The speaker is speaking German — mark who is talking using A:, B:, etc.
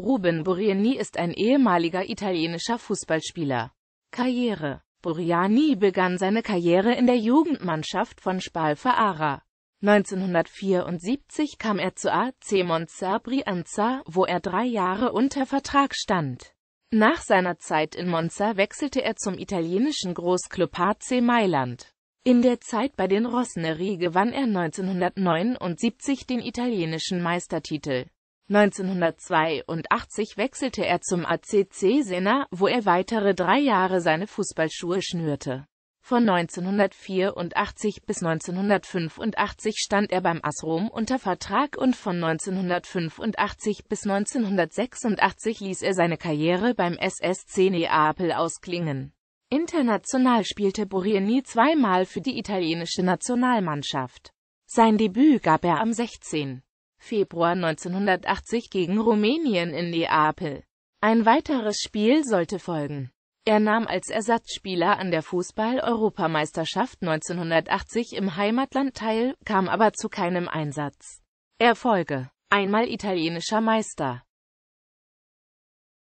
A: Ruben Buriani ist ein ehemaliger italienischer Fußballspieler. Karriere Buriani begann seine Karriere in der Jugendmannschaft von Spal Faara. 1974 kam er zu AC Monza Brianza, wo er drei Jahre unter Vertrag stand. Nach seiner Zeit in Monza wechselte er zum italienischen Großclub AC Mailand. In der Zeit bei den Rossneri gewann er 1979 den italienischen Meistertitel. 1982 wechselte er zum ACC Senna, wo er weitere drei Jahre seine Fußballschuhe schnürte. Von 1984 bis 1985 stand er beim AS Rom unter Vertrag und von 1985 bis 1986 ließ er seine Karriere beim SSC Neapel ausklingen. International spielte Burieni zweimal für die italienische Nationalmannschaft. Sein Debüt gab er am 16. Februar 1980 gegen Rumänien in Neapel. Ein weiteres Spiel sollte folgen. Er nahm als Ersatzspieler an der Fußball-Europameisterschaft 1980 im Heimatland teil, kam aber zu keinem Einsatz. Erfolge Einmal italienischer Meister